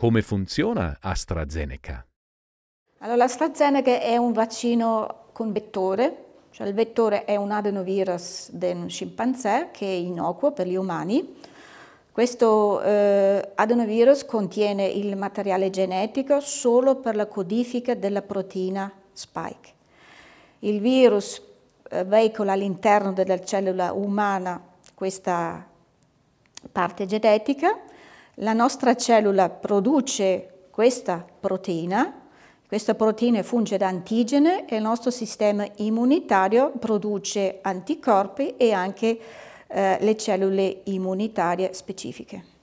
Come funziona AstraZeneca? Allora, AstraZeneca è un vaccino con vettore, cioè il vettore è un adenovirus del scimpanzé che è innocuo per gli umani. Questo eh, adenovirus contiene il materiale genetico solo per la codifica della proteina spike. Il virus eh, veicola all'interno della cellula umana questa parte genetica la nostra cellula produce questa proteina, questa proteina funge da antigene e il nostro sistema immunitario produce anticorpi e anche eh, le cellule immunitarie specifiche.